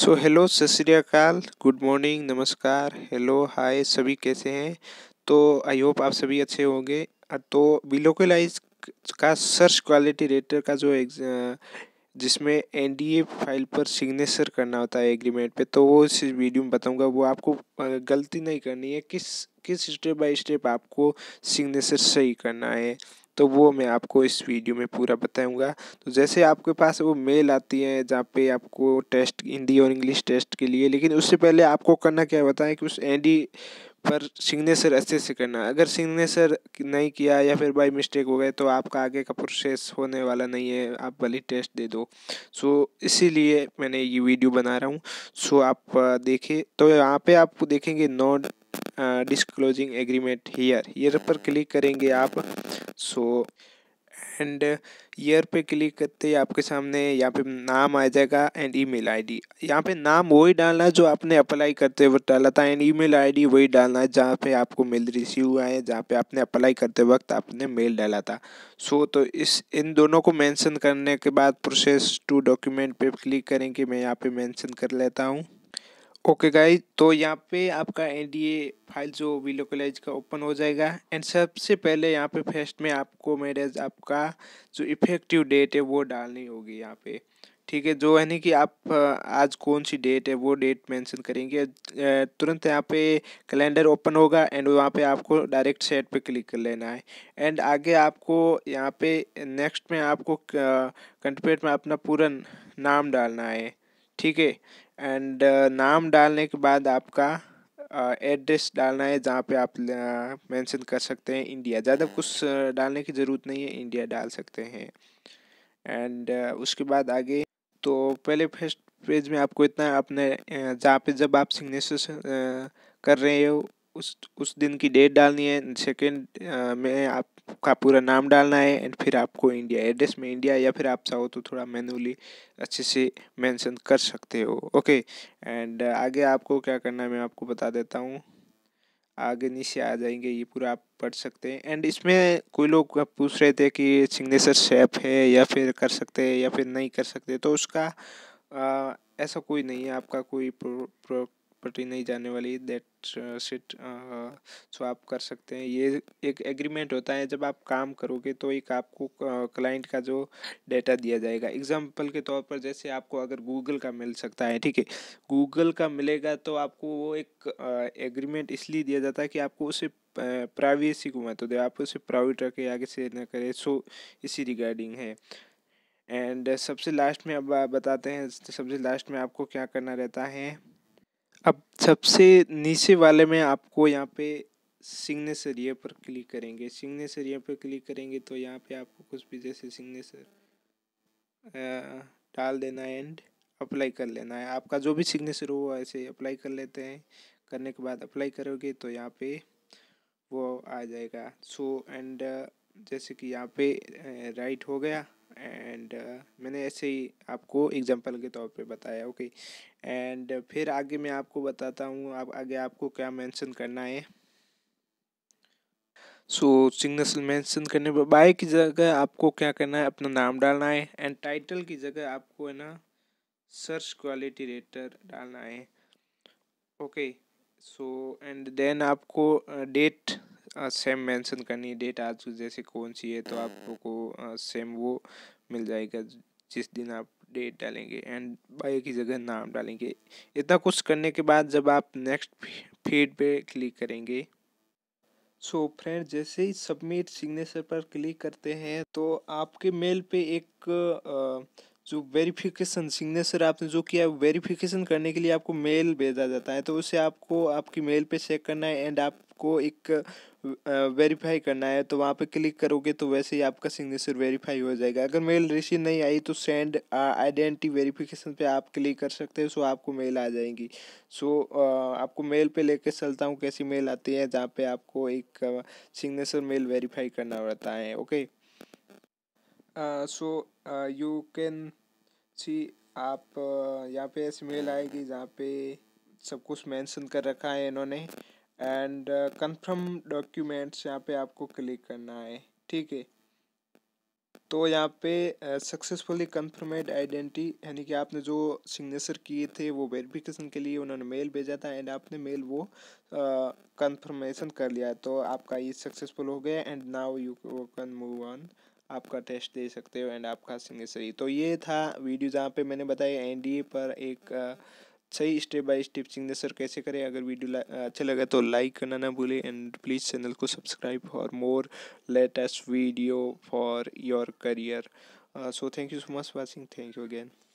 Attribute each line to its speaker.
Speaker 1: सो hello सत good morning नमस्कार hello hi सभी कैसे हैं तो आई होप आप सभी अच्छे होंगे तो बिलोकलाइज का सर्च क्वालिटी रेटर का जो जिसमें एनडीए फाइल पर सिग्नेचर करना होता है एग्रीमेंट पे तो वो इस वीडियो में बताऊंगा वो आपको गलती नहीं करनी है किस किस स्टेप बाय स्टेप आपको सिग्नेचर सही करना है तो वो मैं आपको इस वीडियो में पूरा बताऊंगा तो जैसे आपके पास वो मेल आती है जहाँ पे आपको टेस्ट हिंदी और इंग्लिश टेस्ट के लिए लेकिन उससे पहले आपको करना क्या बताएं कि उस एन पर सिग्नेचर अच्छे से करना अगर सिग्नेचर नहीं किया या फिर बाई मिस्टेक हो गए तो आपका आगे का प्रोसेस होने वाला नहीं है आप भली टेस्ट दे दो सो इसीलिए मैंने ये वीडियो बना रहा हूँ सो आप देखें तो यहाँ पे आप देखेंगे not disclosing agreement here here पर क्लिक करेंगे आप सो एंड ईयर पे क्लिक करते ही आपके सामने यहाँ पे नाम आ जाएगा एंड ईमेल आईडी यहाँ पर नाम वही डालना जो आपने अप्लाई करते वक्त डाला था एंड ईमेल आईडी वही डालना है जहाँ पे आपको मेल रिसीव हुआ है जहाँ पे आपने अप्लाई करते वक्त आपने मेल डाला था सो तो इस इन दोनों को मेंशन करने के बाद प्रोसेस टू डॉक्यूमेंट पे क्लिक करेंगे मैं यहाँ पे मेंशन कर लेता हूँ ओके गाइज तो यहाँ पे आपका एन फाइल जो वी लोकलाइज का ओपन हो जाएगा एंड सबसे पहले यहाँ पे फर्स्ट में आपको मैरेज आपका जो इफेक्टिव डेट है वो डालनी होगी यहाँ पे ठीक है जो यानी कि आप आज कौन सी डेट है वो डेट मेंशन करेंगे तुरंत यहाँ पे कैलेंडर ओपन होगा एंड वहाँ पे आपको डायरेक्ट सेट पे क्लिक कर लेना है एंड आगे आपको यहाँ पे नेक्स्ट में आपको कंटपेट में अपना पूरा नाम डालना है ठीक है एंड uh, नाम डालने के बाद आपका एड्रेस uh, डालना है जहाँ पे आप मेंशन uh, कर सकते हैं इंडिया ज़्यादा कुछ uh, डालने की ज़रूरत नहीं है इंडिया डाल सकते हैं एंड uh, उसके बाद आगे तो पहले फर्स्ट पेज में आपको इतना अपने जहाँ पे जब आप सिग्नेचर कर रहे हो उस उस दिन की डेट डालनी है सेकेंड में आप का पूरा नाम डालना है एंड फिर आपको इंडिया एड्रेस में इंडिया या फिर आप चाहो तो थोड़ा मैनुअली अच्छे से मेंशन कर सकते हो ओके एंड uh, आगे आपको क्या करना है मैं आपको बता देता हूँ आगे नीचे आ जाएंगे ये पूरा आप पढ़ सकते हैं एंड इसमें कोई लोग पूछ रहे थे कि सिग्नेचर शेप है या फिर कर सकते हैं या फिर नहीं कर सकते तो उसका आ, uh, ऐसा कोई नहीं है आपका कोई प्रो, प्रो, प्रॉपर्टी नहीं जाने वाली दैट सिट सो आप कर सकते हैं ये एक एग्रीमेंट होता है जब आप काम करोगे तो एक आपको क्लाइंट uh, का जो डेटा दिया जाएगा एग्जांपल के तौर पर जैसे आपको अगर गूगल का मिल सकता है ठीक है गूगल का मिलेगा तो आपको वो एक एग्रीमेंट uh, इसलिए दिया जाता है कि आपको उसे प्राइवेसी uh, को मत दे आप उसे प्राइवेट रखे आगे से ना करें सो इसी रिगार्डिंग है एंड सबसे लास्ट में अब बताते हैं सबसे लास्ट में आपको क्या करना रहता है अब सबसे नीचे वाले में आपको यहाँ पे सिग्नेचर ये पर क्लिक करेंगे सिग्नेचर ये पर क्लिक करेंगे तो यहाँ पे आपको कुछ भी जैसे सिग्नेचर डाल देना है एंड अप्लाई कर लेना है आपका जो भी सिग्नेचर हो ऐसे अप्लाई कर लेते हैं करने के बाद अप्लाई करोगे तो यहाँ पे वो आ जाएगा सो so, एंड जैसे कि यहाँ पे राइट हो गया एंड uh, मैंने ऐसे ही आपको एग्जांपल के तौर पे बताया ओके एंड uh, फिर आगे मैं आपको बताता हूँ आप आगे आपको क्या मेंशन करना है सो सिग्नेचर मेंशन करने पर बाय की जगह आपको क्या करना है अपना नाम डालना है एंड टाइटल की जगह आपको है ना सर्च क्वालिटी रेटर डालना है ओके सो एंड देन आपको डेट uh, सेम मेंशन करनी है डेट आज जैसे कौन सी है तो आपको हम्म। सेम वो मिल जाएगा जिस दिन आप डेट डालेंगे एंड बायो की जगह नाम डालेंगे इतना कुछ करने के बाद जब आप नेक्स्ट फीड पे क्लिक करेंगे सो so, फ्रेंड जैसे ही सबमिट सिग्नेचर पर क्लिक करते हैं तो आपके मेल पे एक जो वेरिफिकेशन सिग्नेचर आपने जो किया वेरिफिकेशन करने के लिए आपको मेल भेजा जाता है तो उसे आपको आपकी मेल पे चेक करना है एंड आपको एक वेरीफाई करना है तो वहाँ पे क्लिक करोगे तो वैसे ही आपका सिग्नेचर वेरीफाई हो जाएगा अगर मेल रिसीव नहीं आई तो सेंड आइडेंटिटी वेरिफिकेशन पे आप क्लिक कर सकते हो सो आपको मेल आ जाएंगी सो आपको मेल पे लेके चलता हूँ कैसी मेल आती है जहाँ पे आपको एक सिग्नेचर मेल वेरीफाई करना रहता है okay okay? So you can see आप uh, यहाँ पे ऐसी मेल आएगी जहाँ पे सब कुछ मेंशन कर रखा है इन्होंने एंड कंफर्म डॉक्यूमेंट्स यहाँ पे आपको क्लिक करना है ठीक है तो यहाँ पे सक्सेसफुली कंफर्मेड आइडेंटिटी यानी कि आपने जो सिग्नेचर किए थे वो वेरिफिकेशन के लिए उन्होंने मेल भेजा था एंड आपने मेल वो कंफर्मेशन uh, कर लिया तो आपका ये सक्सेसफुल हो गया and now you can move on आपका टेस्ट दे सकते हो एंड आपका सिंगे सही तो ये था वीडियो जहाँ पे मैंने बताया ए पर एक सही step by step signature कैसे करें अगर वीडियो अच्छा लगा तो लाइक करना ना भूलें एंड प्लीज़ चैनल को subscribe for more latest video for your career so thank you so much watching thank you again